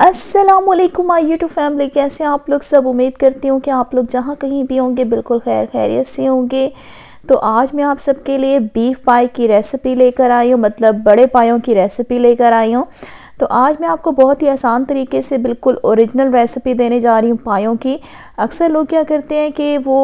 अस्सलाम वालेकुम my YouTube family कैसे आप लोग सब उम्मीद करती हूँ कि आप लोग जहाँ कहीं भी होंगे बिल्कुल खैर खैरियत से होंगे तो आज मैं आप सबके लिए बीफ पाई की रेसिपी लेकर आई हूँ मतलब बड़े पायों की रेसिपी लेकर आई हूँ तो आज मैं आपको बहुत ही आसान तरीके से बिल्कुल ओरिजिनल रेसिपी देने जा रही हूँ पायों की अक्सर लोग क्या करते हैं कि वो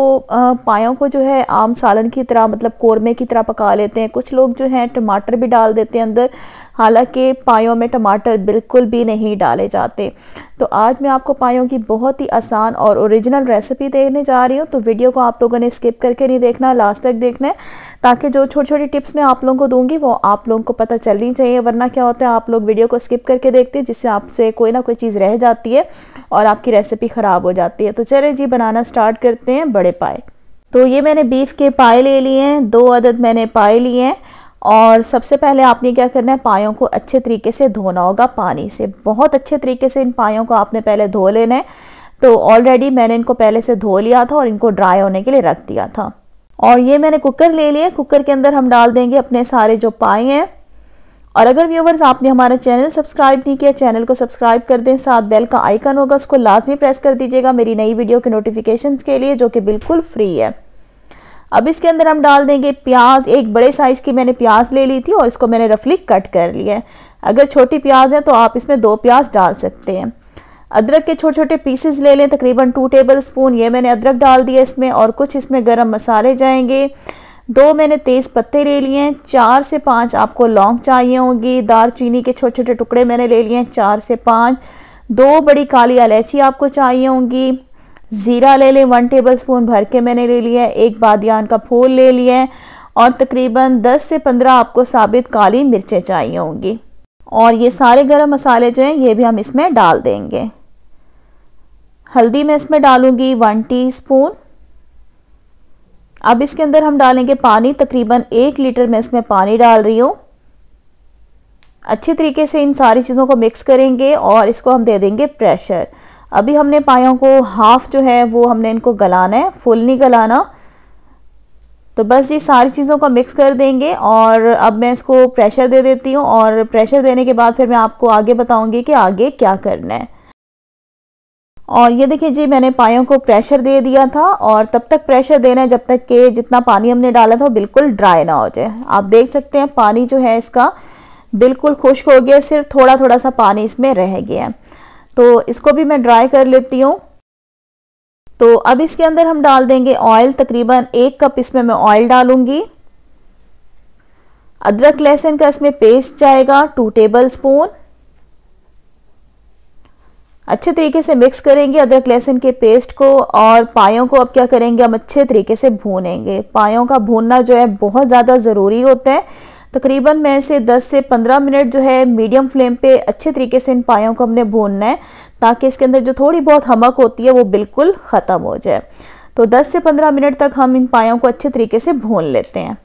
पायों को जो है आम सालन की तरह मतलब कोरमे की तरह पका लेते हैं कुछ लोग जो हैं टमाटर भी डाल देते हैं अंदर हालांकि पायों में टमाटर बिल्कुल भी नहीं डाले जाते तो आज मैं आपको पायों की बहुत ही आसान और ओरिजिनल रेसिपी देने जा रही हूँ तो वीडियो को आप लोगों ने स्किप करके नहीं देखना लास्ट तक देखना है ताकि जो छोटी छोटी टिप्स मैं आप लोगों को दूंगी वो आप लोगों को पता चलनी चाहिए वरना क्या होता है आप लोग वीडियो को स्किप करके देखते हैं जिससे आपसे कोई ना कोई चीज़ रह जाती है और आपकी रेसिपी ख़राब हो जाती है तो चलें जी बनाना स्टार्ट करते हैं बड़े पाए तो ये मैंने बीफ के पाए ले लिए हैं दो अदद मैंने पाए लिए हैं और सबसे पहले आपने क्या करना है पायों को अच्छे तरीके से धोना होगा पानी से बहुत अच्छे तरीके से इन पायों को आपने पहले धो लेना है तो ऑलरेडी मैंने इनको पहले से धो लिया था और इनको ड्राई होने के लिए रख दिया था और ये मैंने कुकर ले लिया कुकर के अंदर हम डाल देंगे अपने सारे जो पाए हैं और अगर व्यूवर्स आपने हमारा चैनल सब्सक्राइब नहीं किया चैनल को सब्सक्राइब कर दें साथ बेल का आइकन होगा उसको लाजमी प्रेस कर दीजिएगा मेरी नई वीडियो के नोटिफिकेशन के लिए जो कि बिल्कुल फ्री है अब इसके अंदर हम डाल देंगे प्याज एक बड़े साइज़ की मैंने प्याज ले ली थी और इसको मैंने रफली कट कर लिया है अगर छोटी प्याज है तो आप इसमें दो प्याज डाल सकते हैं अदरक के छोटे छोटे पीसेस ले लें तकरीबन टू टेबल स्पून ये मैंने अदरक डाल दिया इसमें और कुछ इसमें गरम मसाले जाएंगे दो मैंने तेज़ पत्ते ले लिए हैं चार से पाँच आपको लौंग चाहिए होगी चीनी के छोटे छोटे टुकड़े मैंने ले लिए हैं चार से पाँच दो बड़ी काली इलायची आपको चाहिए होंगी ज़ीरा ले लें वन टेबल स्पून भर के मैंने ले लिया है एक बादियान का फूल ले लिया है और तकरीबन 10 से 15 आपको साबित काली मिर्चें चाहिए होंगी और ये सारे गरम मसाले जो हैं ये भी हम इसमें डाल देंगे हल्दी मैं इसमें डालूँगी वन टी स्पून अब इसके अंदर हम डालेंगे पानी तकरीबन एक लीटर मैं इसमें पानी डाल रही हूँ अच्छे तरीके से इन सारी चीज़ों को मिक्स करेंगे और इसको हम दे देंगे प्रेशर अभी हमने पायों को हाफ़ जो है वो हमने इनको गलाना है फुल नहीं गलाना तो बस ये सारी चीज़ों को मिक्स कर देंगे और अब मैं इसको प्रेशर दे देती हूँ और प्रेशर देने के बाद फिर मैं आपको आगे बताऊँगी कि आगे क्या करना है और ये देखिए जी मैंने पायों को प्रेशर दे दिया था और तब तक प्रेशर देना है जब तक कि जितना पानी हमने डाला था बिल्कुल ड्राई ना हो जाए आप देख सकते हैं पानी जो है इसका बिल्कुल खुश्क हो गया सिर्फ थोड़ा थोड़ा सा पानी इसमें रह गया है तो इसको भी मैं ड्राई कर लेती हूँ तो अब इसके अंदर हम डाल देंगे ऑयल तकरीबन एक कप इसमें मैं ऑयल डालूंगी अदरक लहसुन का इसमें पेस्ट जाएगा टू टेबल स्पून अच्छे तरीके से मिक्स करेंगे अदरक लहसुन के पेस्ट को और पायों को अब क्या करेंगे हम अच्छे तरीके से भूनेंगे पायों का भूनना जो है बहुत ज़्यादा ज़रूरी होता है तकरीबन मैं इसे 10 से 15 मिनट जो है मीडियम फ्लेम पे अच्छे तरीके से इन पायों को हमने भूनना है ताकि इसके अंदर जो थोड़ी बहुत हमक होती है वो बिल्कुल ख़त्म हो जाए तो दस से पंद्रह मिनट तक हम इन पायों को अच्छे तरीके से भून लेते हैं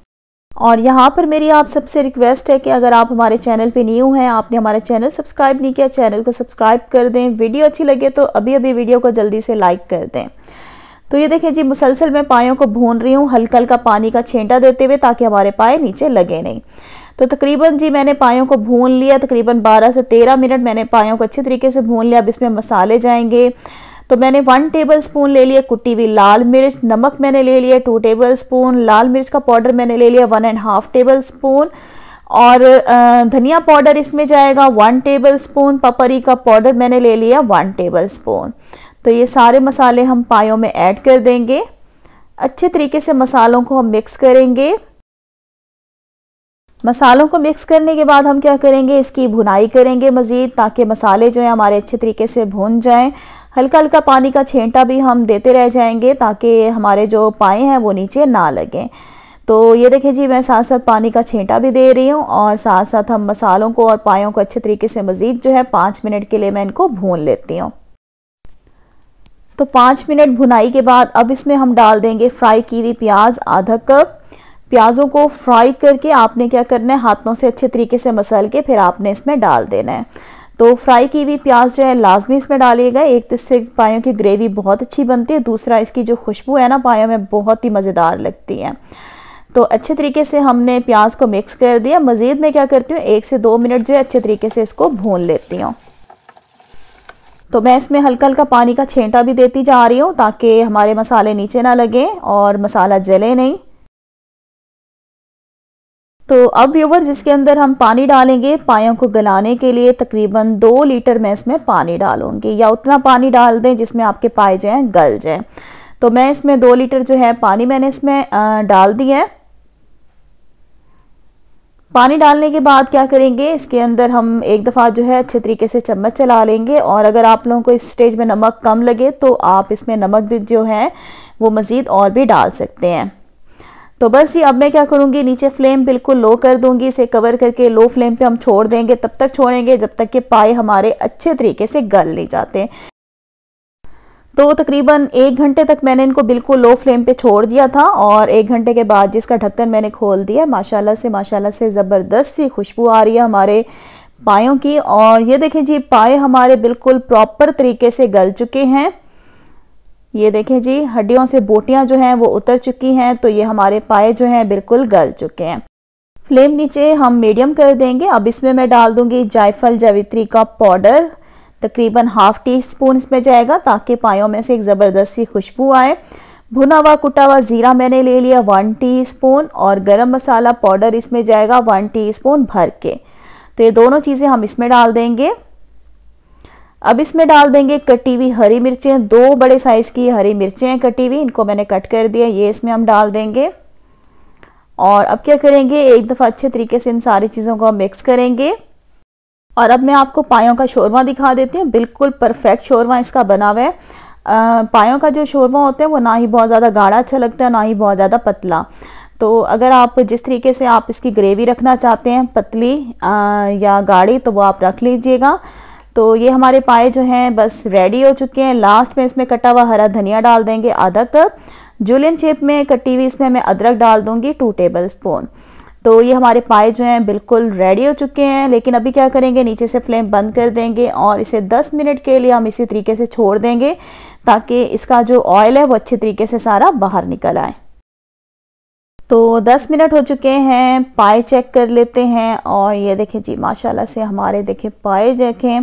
और यहाँ पर मेरी आप सबसे रिक्वेस्ट है कि अगर आप हमारे चैनल पे न्यू हैं आपने हमारा चैनल सब्सक्राइब नहीं किया चैनल को सब्सक्राइब कर दें वीडियो अच्छी लगे तो अभी अभी वीडियो को जल्दी से लाइक कर दें तो ये देखें जी मुसलसल मैं पायों को भून रही हूँ हल्का हल्का पानी का छेंटा देते हुए ताकि हमारे पाए नीचे लगे नहीं तो तकरीबन जी मैंने पायों को भून लिया तकरीबन 12 से 13 मिनट मैंने पायों को अच्छे तरीके से भून लिया अब इसमें मसाले जाएंगे तो मैंने वन टेबल स्पून ले लिया कुटी हुई लाल मिर्च नमक मैंने ले लिया टू टेबल स्पून लाल मिर्च का पाउडर मैंने ले लिया one and half tablespoon और धनिया पाउडर इसमें जाएगा वन टेबल स्पून पपरी का पाउडर मैंने ले लिया वन टेबल स्पून तो ये सारे मसाले हम पायों में ऐड कर देंगे अच्छे तरीके से मसालों को हम मिक्स करेंगे मसालों को मिक्स करने के बाद हम क्या करेंगे इसकी भुनाई करेंगे मज़ीद ताकि मसाले जो हैं हमारे अच्छे तरीके से भून जाएं हल्का हल्का पानी का छेंटा भी हम देते रह जाएंगे ताकि हमारे जो पाए हैं वो नीचे ना लगें तो ये देखें जी मैं साथ साथ पानी का छेंटा भी दे रही हूँ और साथ साथ हम मसालों को और पायों को अच्छे तरीके से मज़ीद जो है पाँच मिनट के लिए मैं इनको भून लेती हूँ तो पाँच मिनट भुनाई के बाद अब इसमें हम डाल देंगे फ्राई की हुई प्याज आधा कप प्याज़ों को फ्राई करके आपने क्या करना है हाथों से अच्छे तरीके से मसल के फिर आपने इसमें डाल देना है तो फ्राई की हुई प्याज जो है लाजमी इसमें डालिएगा एक तो इससे पायों की ग्रेवी बहुत अच्छी बनती है दूसरा इसकी जो खुशबू है ना पायों में बहुत ही मज़ेदार लगती है तो अच्छे तरीके से हमने प्याज को मिक्स कर दिया मज़ीद मैं क्या करती हूँ एक से दो मिनट जो है अच्छे तरीके से इसको भून लेती हूँ तो मैं इसमें हल्का हल्का पानी का छेंटा भी देती जा रही हूँ ताकि हमारे मसाले नीचे ना लगें और मसाला जले नहीं तो अब व्यूवर जिसके अंदर हम पानी डालेंगे पायों को गलाने के लिए तकरीबन दो लीटर मैं इसमें पानी डालूंगी या उतना पानी डाल दें जिसमें आपके पाए जो हैं गल जाएँ तो मैं इसमें दो लीटर जो है पानी मैंने इसमें डाल दिया है पानी डालने के बाद क्या करेंगे इसके अंदर हम एक दफ़ा जो है अच्छे तरीके से चम्मच चला लेंगे और अगर आप लोगों को इस स्टेज में नमक कम लगे तो आप इसमें नमक भी जो है वो मज़ीद और भी डाल सकते हैं तो बस ये अब मैं क्या करूँगी नीचे फ्लेम बिल्कुल लो कर दूंगी इसे कवर करके लो फ्लेम पे हम छोड़ देंगे तब तक छोड़ेंगे जब तक कि पाए हमारे अच्छे तरीके से गल नहीं जाते तो तकरीबन एक घंटे तक मैंने इनको बिल्कुल लो फ्लेम पे छोड़ दिया था और एक घंटे के बाद जिसका ढक्कन मैंने खोल दिया माशाला से माशाला से ज़बरदस्त सी खुशबू आ रही है हमारे पायों की और ये देखें जी पाए हमारे बिल्कुल प्रॉपर तरीके से गल चुके हैं ये देखें जी हड्डियों से बोटियां जो हैं वो उतर चुकी हैं तो ये हमारे पाए जो हैं बिल्कुल गल चुके हैं फ्लेम नीचे हम मीडियम कर देंगे अब इसमें मैं डाल दूंगी जायफल जावित्री का पाउडर तकरीबन हाफ टी स्पून इसमें जाएगा ताकि पायों में से एक ज़बरदस्त सी खुशबू आए भुना हुआ कुटा हुआ ज़ीरा मैंने ले लिया वन स्पून और गर्म मसाला पाउडर इसमें जाएगा वन स्पून भर के तो ये दोनों चीज़ें हम इसमें डाल देंगे अब इसमें डाल देंगे कटी हुई हरी मिर्चें दो बड़े साइज़ की हरी मिर्चें हैं कटी हुई इनको मैंने कट कर दिया ये इसमें हम डाल देंगे और अब क्या करेंगे एक दफ़ा अच्छे तरीके से इन सारी चीज़ों को हम मिक्स करेंगे और अब मैं आपको पायों का शोरमा दिखा देती हूँ बिल्कुल परफेक्ट शोरमा इसका बना हुआ है पायों का जो शोरमा होता है वो ना ही बहुत ज़्यादा गाढ़ा अच्छा लगता है ना ही बहुत ज़्यादा पतला तो अगर आप जिस तरीके से आप इसकी ग्रेवी रखना चाहते हैं पतली आ, या गाढ़ी तो वो आप रख लीजिएगा तो ये हमारे पाए जो हैं बस रेडी हो चुके हैं लास्ट में इसमें कटा हुआ हरा धनिया डाल देंगे आधा कप जुलियन शेप में कटी हुई इसमें मैं अदरक डाल दूंगी टू टेबल स्पून तो ये हमारे पाए जो हैं बिल्कुल रेडी हो चुके हैं लेकिन अभी क्या करेंगे नीचे से फ्लेम बंद कर देंगे और इसे 10 मिनट के लिए हम इसी तरीके से छोड़ देंगे ताकि इसका जो ऑयल है वो अच्छे तरीके से सारा बाहर निकल आए तो 10 मिनट हो चुके हैं पाए चेक कर लेते हैं और ये देखें जी माशाला से हमारे देखें पाए देखें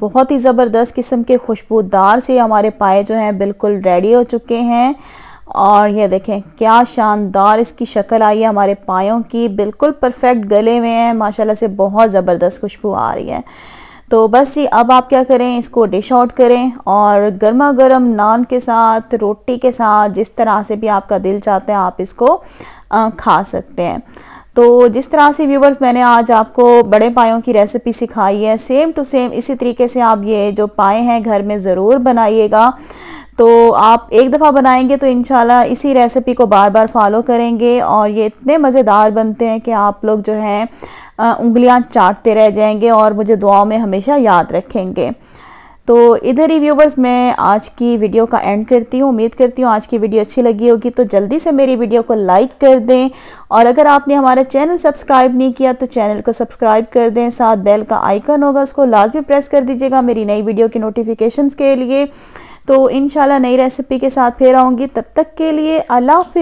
बहुत ही ज़बरदस्त किस्म के खुशबूदार से हमारे पाए जो हैं बिल्कुल रेडी हो चुके हैं और ये देखें क्या शानदार इसकी शक्ल आई है हमारे पायों की बिल्कुल परफेक्ट गले हुए हैं माशाल्लाह से बहुत ज़बरदस्त खुशबू आ रही है तो बस जी अब आप क्या करें इसको डिश आउट करें और गर्मा गर्म नान के साथ रोटी के साथ जिस तरह से भी आपका दिल चाहता है आप इसको खा सकते हैं तो जिस तरह से व्यूवर्स मैंने आज आपको बड़े पायों की रेसिपी सिखाई है सेम टू सेम इसी तरीके से आप ये जो पाए हैं घर में ज़रूर बनाइएगा तो आप एक दफ़ा बनाएंगे तो इन इसी रेसिपी को बार बार फॉलो करेंगे और ये इतने मज़ेदार बनते हैं कि आप लोग जो हैं उंगलियां चाटते रह जाएंगे और मुझे दुआओं में हमेशा याद रखेंगे तो इधर ही व्यूवर्स मैं आज की वीडियो का एंड करती हूँ उम्मीद करती हूँ आज की वीडियो अच्छी लगी होगी तो जल्दी से मेरी वीडियो को लाइक कर दें और अगर आपने हमारा चैनल सब्सक्राइब नहीं किया तो चैनल को सब्सक्राइब कर दें साथ बेल का आइकन होगा उसको लाजमी प्रेस कर दीजिएगा मेरी नई वीडियो की नोटिफिकेशन के लिए तो इन नई रेसिपी के साथ फिर आऊँगी तब तक के लिए अल्लाह